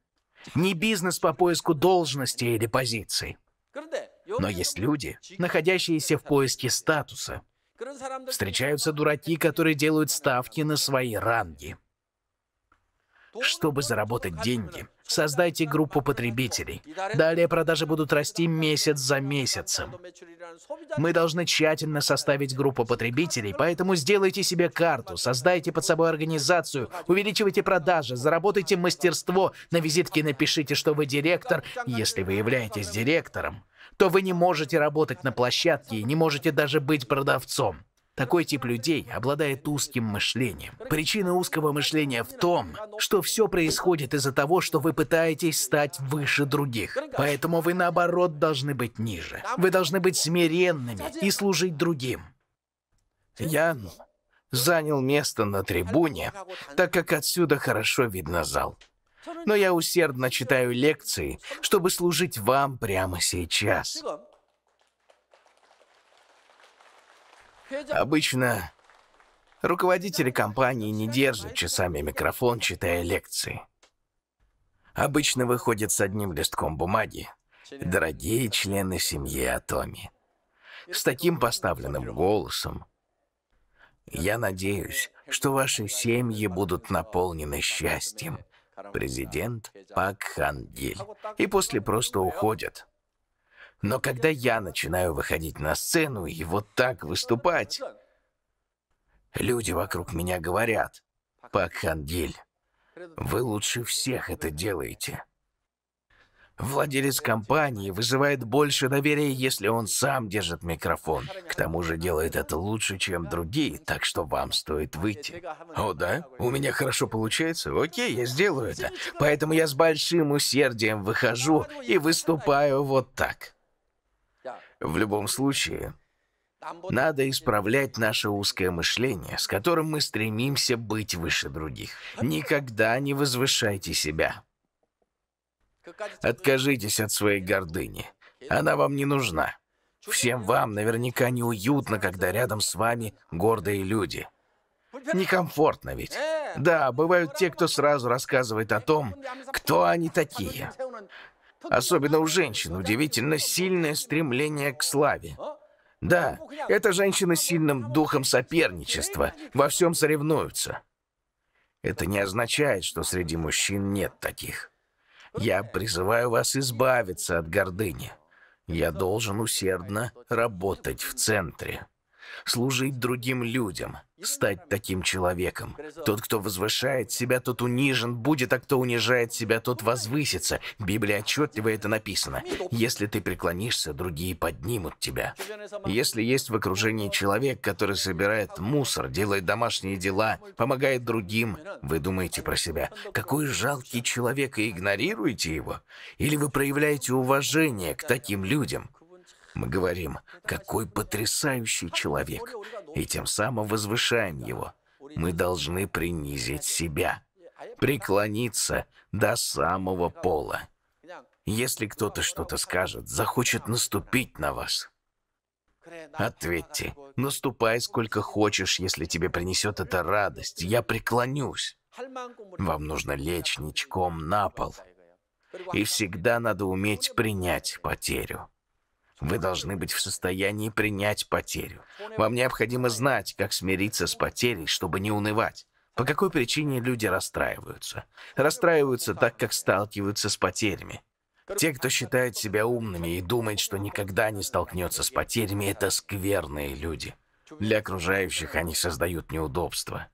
Speaker 1: не бизнес по поиску должности или позиции. Но есть люди, находящиеся в поиске статуса. Встречаются дураки, которые делают ставки на свои ранги. Чтобы заработать деньги, создайте группу потребителей. Далее продажи будут расти месяц за месяцем. Мы должны тщательно составить группу потребителей, поэтому сделайте себе карту, создайте под собой организацию, увеличивайте продажи, заработайте мастерство, на визитке напишите, что вы директор, если вы являетесь директором то вы не можете работать на площадке и не можете даже быть продавцом. Такой тип людей обладает узким мышлением. Причина узкого мышления в том, что все происходит из-за того, что вы пытаетесь стать выше других. Поэтому вы, наоборот, должны быть ниже. Вы должны быть смиренными и служить другим. Я занял место на трибуне, так как отсюда хорошо видно зал. Но я усердно читаю лекции, чтобы служить вам прямо сейчас. Обычно руководители компании не держат часами микрофон, читая лекции. Обычно выходят с одним листком бумаги. Дорогие члены семьи Атоми, с таким поставленным голосом, я надеюсь, что ваши семьи будут наполнены счастьем. Президент Пак Хан И после просто уходят. Но когда я начинаю выходить на сцену и вот так выступать, люди вокруг меня говорят, «Пак Хангиль, вы лучше всех это делаете». Владелец компании вызывает больше доверия, если он сам держит микрофон. К тому же делает это лучше, чем другие, так что вам стоит выйти. О, да? У меня хорошо получается? Окей, я сделаю это. Поэтому я с большим усердием выхожу и выступаю вот так. В любом случае, надо исправлять наше узкое мышление, с которым мы стремимся быть выше других. Никогда не возвышайте себя. Откажитесь от своей гордыни. Она вам не нужна. Всем вам наверняка неуютно, когда рядом с вами гордые люди. Некомфортно ведь. Да, бывают те, кто сразу рассказывает о том, кто они такие. Особенно у женщин удивительно сильное стремление к славе. Да, это женщины с сильным духом соперничества, во всем соревнуются. Это не означает, что среди мужчин нет таких. Я призываю вас избавиться от гордыни. Я должен усердно работать в центре служить другим людям, стать таким человеком. Тот, кто возвышает себя, тот унижен будет, а кто унижает себя, тот возвысится. В Библии отчетливо это написано. Если ты преклонишься, другие поднимут тебя. Если есть в окружении человек, который собирает мусор, делает домашние дела, помогает другим, вы думаете про себя, какой жалкий человек, и игнорируете его? Или вы проявляете уважение к таким людям? Мы говорим, какой потрясающий человек, и тем самым возвышаем его. Мы должны принизить себя, преклониться до самого пола. Если кто-то что-то скажет, захочет наступить на вас. Ответьте, наступай сколько хочешь, если тебе принесет это радость, я преклонюсь. Вам нужно лечь ничком на пол. И всегда надо уметь принять потерю. Вы должны быть в состоянии принять потерю. Вам необходимо знать, как смириться с потерей, чтобы не унывать. По какой причине люди расстраиваются? Расстраиваются так, как сталкиваются с потерями. Те, кто считает себя умными и думает, что никогда не столкнется с потерями, это скверные люди. Для окружающих они создают неудобства.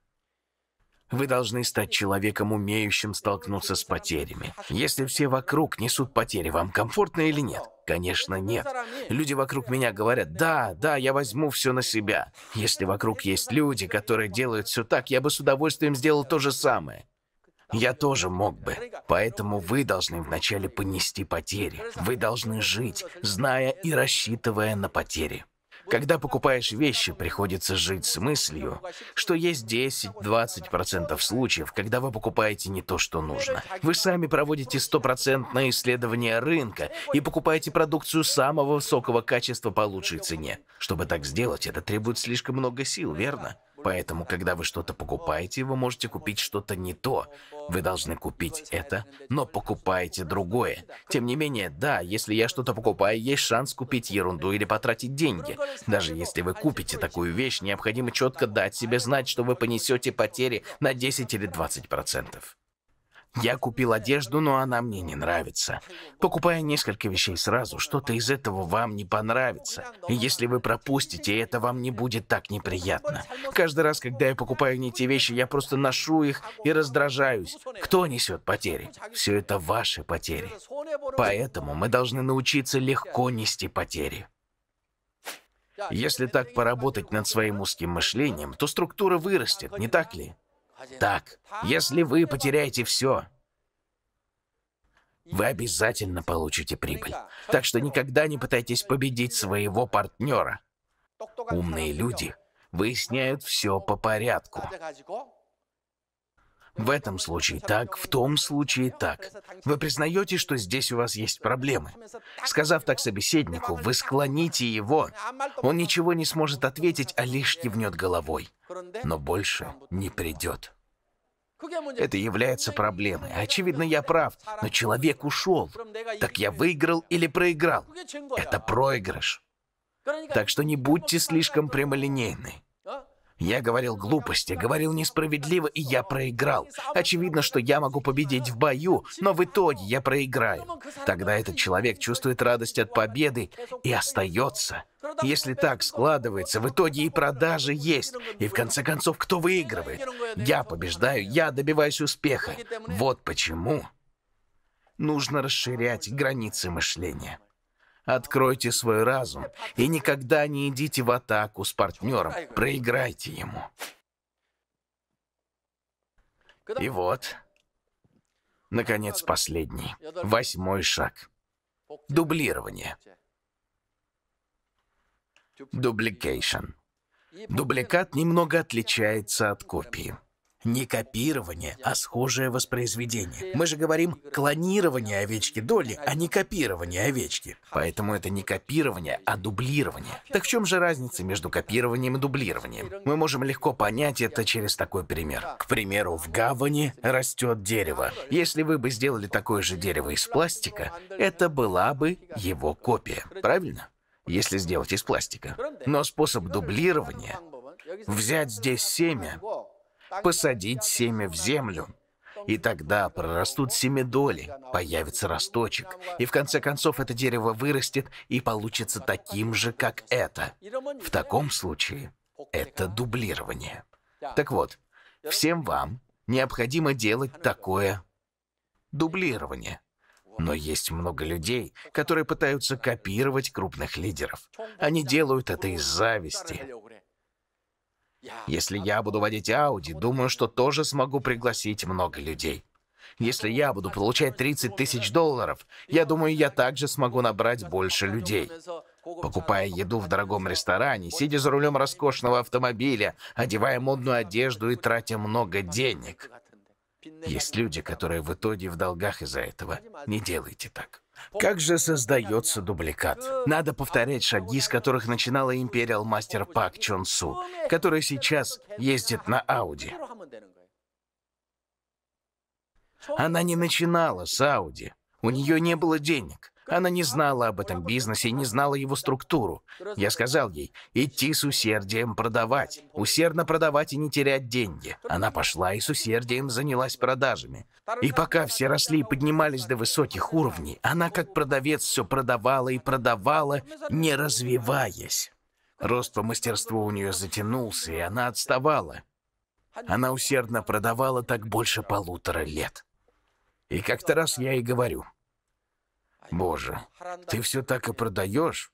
Speaker 1: Вы должны стать человеком, умеющим столкнуться с потерями. Если все вокруг несут потери, вам комфортно или нет? Конечно, нет. Люди вокруг меня говорят, да, да, я возьму все на себя. Если вокруг есть люди, которые делают все так, я бы с удовольствием сделал то же самое. Я тоже мог бы. Поэтому вы должны вначале понести потери. Вы должны жить, зная и рассчитывая на потери. Когда покупаешь вещи, приходится жить с мыслью, что есть 10-20% случаев, когда вы покупаете не то, что нужно. Вы сами проводите стопроцентное исследование рынка и покупаете продукцию самого высокого качества по лучшей цене. Чтобы так сделать, это требует слишком много сил, верно? Поэтому, когда вы что-то покупаете, вы можете купить что-то не то, вы должны купить это, но покупаете другое. Тем не менее, да, если я что-то покупаю, есть шанс купить ерунду или потратить деньги. Даже если вы купите такую вещь, необходимо четко дать себе знать, что вы понесете потери на 10 или 20 процентов. Я купил одежду, но она мне не нравится. Покупая несколько вещей сразу, что-то из этого вам не понравится. И если вы пропустите, это вам не будет так неприятно. Каждый раз, когда я покупаю не те вещи, я просто ношу их и раздражаюсь. Кто несет потери? Все это ваши потери. Поэтому мы должны научиться легко нести потери. Если так поработать над своим узким мышлением, то структура вырастет, не так ли? так, если вы потеряете все, вы обязательно получите прибыль. Так что никогда не пытайтесь победить своего партнера. Умные люди выясняют все по порядку. В этом случае так, в том случае так. Вы признаете, что здесь у вас есть проблемы. Сказав так собеседнику, вы склоните его. Он ничего не сможет ответить, а лишь кивнет головой. Но больше не придет. Это является проблемой. Очевидно, я прав, но человек ушел. Так я выиграл или проиграл? Это проигрыш. Так что не будьте слишком прямолинейны. Я говорил глупости, говорил несправедливо, и я проиграл. Очевидно, что я могу победить в бою, но в итоге я проиграю. Тогда этот человек чувствует радость от победы и остается. Если так складывается, в итоге и продажи есть. И в конце концов, кто выигрывает? Я побеждаю, я добиваюсь успеха. Вот почему нужно расширять границы мышления. Откройте свой разум и никогда не идите в атаку с партнером. Проиграйте ему. И вот, наконец, последний, восьмой шаг. Дублирование. Дубликейшн. Дубликат немного отличается от копии. Не копирование, а схожее воспроизведение. Мы же говорим клонирование овечки Долли, а не копирование овечки. Поэтому это не копирование, а дублирование. Так в чем же разница между копированием и дублированием? Мы можем легко понять это через такой пример. К примеру, в гавани растет дерево. Если вы бы сделали такое же дерево из пластика, это была бы его копия. Правильно? Если сделать из пластика. Но способ дублирования — взять здесь семя, посадить семя в землю. И тогда прорастут семидоли, появится росточек, и в конце концов это дерево вырастет и получится таким же, как это. В таком случае это дублирование. Так вот, всем вам необходимо делать такое дублирование. Но есть много людей, которые пытаются копировать крупных лидеров. Они делают это из зависти. Если я буду водить Ауди, думаю, что тоже смогу пригласить много людей. Если я буду получать 30 тысяч долларов, я думаю, я также смогу набрать больше людей. Покупая еду в дорогом ресторане, сидя за рулем роскошного автомобиля, одевая модную одежду и тратя много денег. Есть люди, которые в итоге в долгах из-за этого. Не делайте так. Как же создается дубликат? Надо повторять шаги, с которых начинала империал Мастер Пак Чон Су, который сейчас ездит на Ауди. Она не начинала с Ауди. У нее не было денег. Она не знала об этом бизнесе, не знала его структуру. Я сказал ей, идти с усердием продавать, усердно продавать и не терять деньги. Она пошла и с усердием занялась продажами. И пока все росли и поднимались до высоких уровней, она как продавец все продавала и продавала, не развиваясь. Рост по мастерству у нее затянулся, и она отставала. Она усердно продавала так больше полутора лет. И как-то раз я ей говорю, Боже, ты все так и продаешь,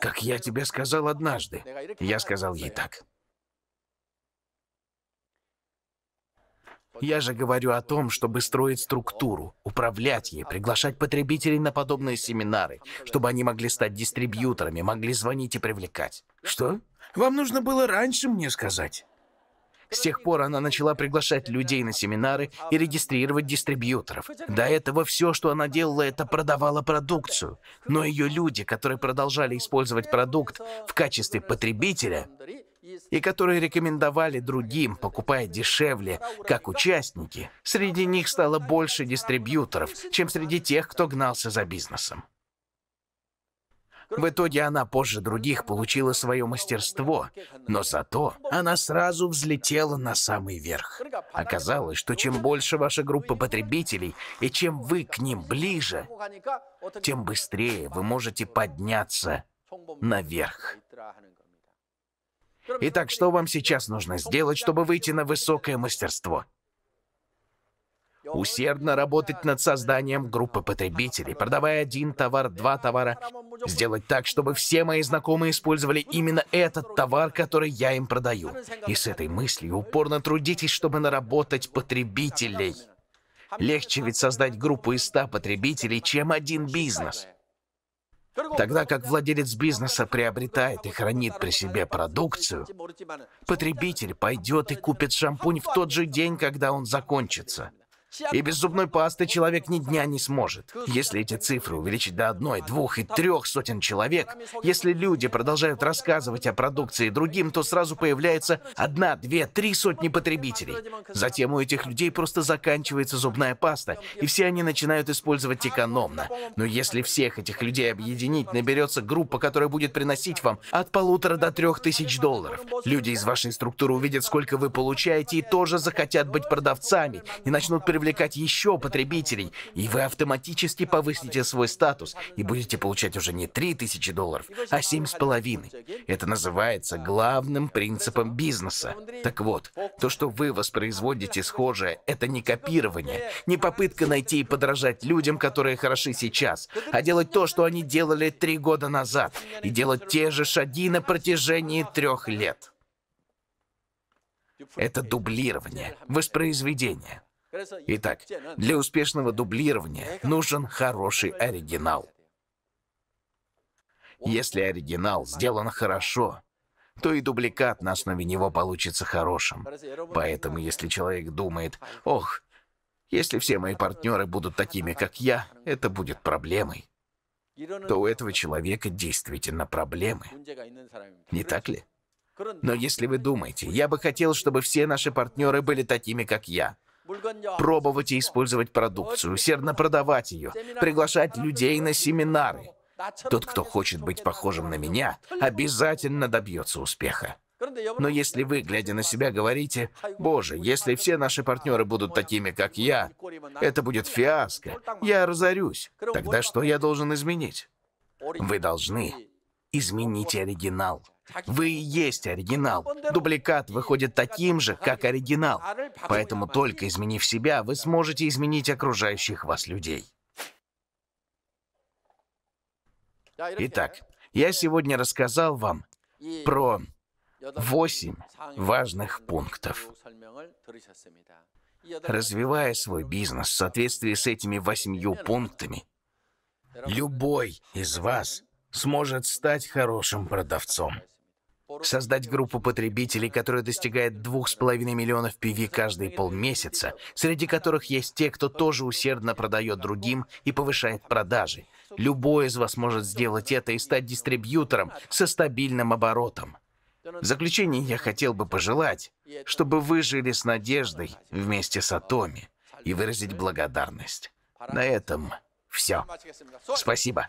Speaker 1: как я тебе сказал однажды. Я сказал ей так. Я же говорю о том, чтобы строить структуру, управлять ей, приглашать потребителей на подобные семинары, чтобы они могли стать дистрибьюторами, могли звонить и привлекать. Что? Вам нужно было раньше мне сказать. С тех пор она начала приглашать людей на семинары и регистрировать дистрибьюторов. До этого все, что она делала, это продавала продукцию. Но ее люди, которые продолжали использовать продукт в качестве потребителя, и которые рекомендовали другим, покупая дешевле, как участники, среди них стало больше дистрибьюторов, чем среди тех, кто гнался за бизнесом. В итоге она позже других получила свое мастерство, но зато она сразу взлетела на самый верх. Оказалось, что чем больше ваша группа потребителей и чем вы к ним ближе, тем быстрее вы можете подняться наверх. Итак, что вам сейчас нужно сделать, чтобы выйти на высокое мастерство? усердно работать над созданием группы потребителей, продавая один товар, два товара, сделать так, чтобы все мои знакомые использовали именно этот товар, который я им продаю. И с этой мыслью упорно трудитесь, чтобы наработать потребителей. Легче ведь создать группу из ста потребителей, чем один бизнес. Тогда как владелец бизнеса приобретает и хранит при себе продукцию, потребитель пойдет и купит шампунь в тот же день, когда он закончится. И без зубной пасты человек ни дня не сможет. Если эти цифры увеличить до одной, двух и трех сотен человек, если люди продолжают рассказывать о продукции другим, то сразу появляется одна, две, три сотни потребителей. Затем у этих людей просто заканчивается зубная паста, и все они начинают использовать экономно. Но если всех этих людей объединить, наберется группа, которая будет приносить вам от полутора до трех тысяч долларов. Люди из вашей структуры увидят, сколько вы получаете, и тоже захотят быть продавцами, и начнут переводить привлекать еще потребителей, и вы автоматически повысите свой статус и будете получать уже не 3000 долларов, а 7,5. Это называется главным принципом бизнеса. Так вот, то, что вы воспроизводите схожее, это не копирование, не попытка найти и подражать людям, которые хороши сейчас, а делать то, что они делали три года назад, и делать те же шаги на протяжении трех лет. Это дублирование, воспроизведение. Итак, для успешного дублирования нужен хороший оригинал. Если оригинал сделан хорошо, то и дубликат на основе него получится хорошим. Поэтому, если человек думает, ох, если все мои партнеры будут такими, как я, это будет проблемой, то у этого человека действительно проблемы. Не так ли? Но если вы думаете, я бы хотел, чтобы все наши партнеры были такими, как я, пробовать и использовать продукцию, усердно продавать ее, приглашать людей на семинары. Тот, кто хочет быть похожим на меня, обязательно добьется успеха. Но если вы, глядя на себя, говорите, «Боже, если все наши партнеры будут такими, как я, это будет фиаско, я разорюсь», тогда что я должен изменить? Вы должны изменить оригинал. Вы и есть оригинал. Дубликат выходит таким же, как оригинал. Поэтому только изменив себя, вы сможете изменить окружающих вас людей. Итак, я сегодня рассказал вам про восемь важных пунктов. Развивая свой бизнес в соответствии с этими восьмью пунктами, любой из вас сможет стать хорошим продавцом. Создать группу потребителей, которая достигает 2,5 миллионов PV каждые полмесяца, среди которых есть те, кто тоже усердно продает другим и повышает продажи. Любой из вас может сделать это и стать дистрибьютором со стабильным оборотом. В заключение я хотел бы пожелать, чтобы вы жили с надеждой вместе с Атоми и выразить благодарность. На этом все. Спасибо.